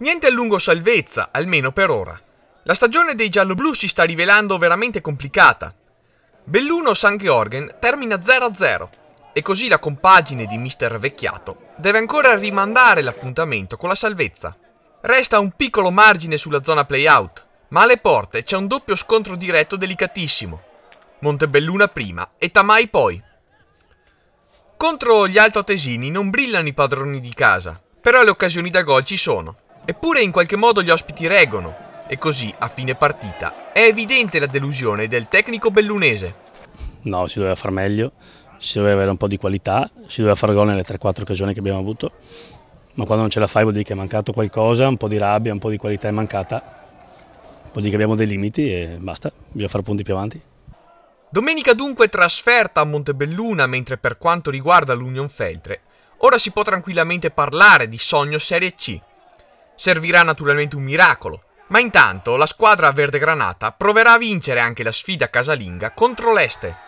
Niente a lungo salvezza, almeno per ora. La stagione dei gialloblu si sta rivelando veramente complicata. Belluno San Georgen termina 0-0 e così la compagine di Mister Vecchiato deve ancora rimandare l'appuntamento con la salvezza. Resta un piccolo margine sulla zona playout, ma alle porte c'è un doppio scontro diretto delicatissimo. Montebelluna prima e Tamai poi. Contro gli altoatesini non brillano i padroni di casa, però le occasioni da gol ci sono. Eppure in qualche modo gli ospiti reggono e così a fine partita è evidente la delusione del tecnico bellunese. No, si doveva far meglio, si doveva avere un po' di qualità, si doveva far gol nelle 3-4 occasioni che abbiamo avuto, ma quando non ce la fai vuol dire che è mancato qualcosa, un po' di rabbia, un po' di qualità è mancata, vuol dire che abbiamo dei limiti e basta, bisogna fare punti più avanti. Domenica dunque trasferta a Montebelluna, mentre per quanto riguarda l'Union Feltre, ora si può tranquillamente parlare di sogno Serie C, Servirà naturalmente un miracolo, ma intanto la squadra verde-granata proverà a vincere anche la sfida casalinga contro l'Este,